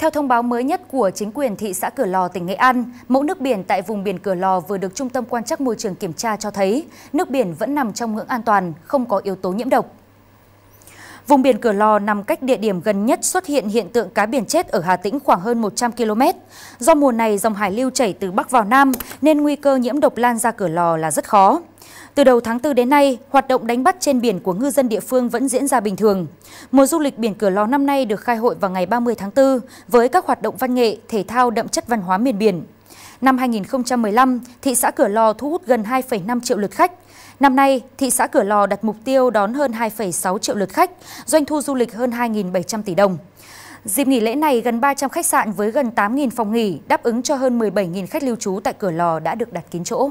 Theo thông báo mới nhất của chính quyền thị xã Cửa Lò, tỉnh Nghệ An, mẫu nước biển tại vùng biển Cửa Lò vừa được Trung tâm Quan trắc Môi trường kiểm tra cho thấy nước biển vẫn nằm trong ngưỡng an toàn, không có yếu tố nhiễm độc. Vùng biển Cửa Lò nằm cách địa điểm gần nhất xuất hiện hiện tượng cá biển chết ở Hà Tĩnh khoảng hơn 100 km. Do mùa này dòng hải lưu chảy từ Bắc vào Nam nên nguy cơ nhiễm độc lan ra Cửa Lò là rất khó. Từ đầu tháng 4 đến nay, hoạt động đánh bắt trên biển của ngư dân địa phương vẫn diễn ra bình thường. Mùa du lịch biển cửa lò năm nay được khai hội vào ngày 30 tháng 4 với các hoạt động văn nghệ, thể thao đậm chất văn hóa miền biển. Năm 2015, thị xã Cửa Lò thu hút gần 2,5 triệu lượt khách. Năm nay, thị xã Cửa Lò đặt mục tiêu đón hơn 2,6 triệu lượt khách, doanh thu du lịch hơn 2.700 tỷ đồng. Dịp nghỉ lễ này, gần 300 khách sạn với gần 8.000 phòng nghỉ đáp ứng cho hơn 17.000 khách lưu trú tại Cửa Lò đã được đặt kín chỗ.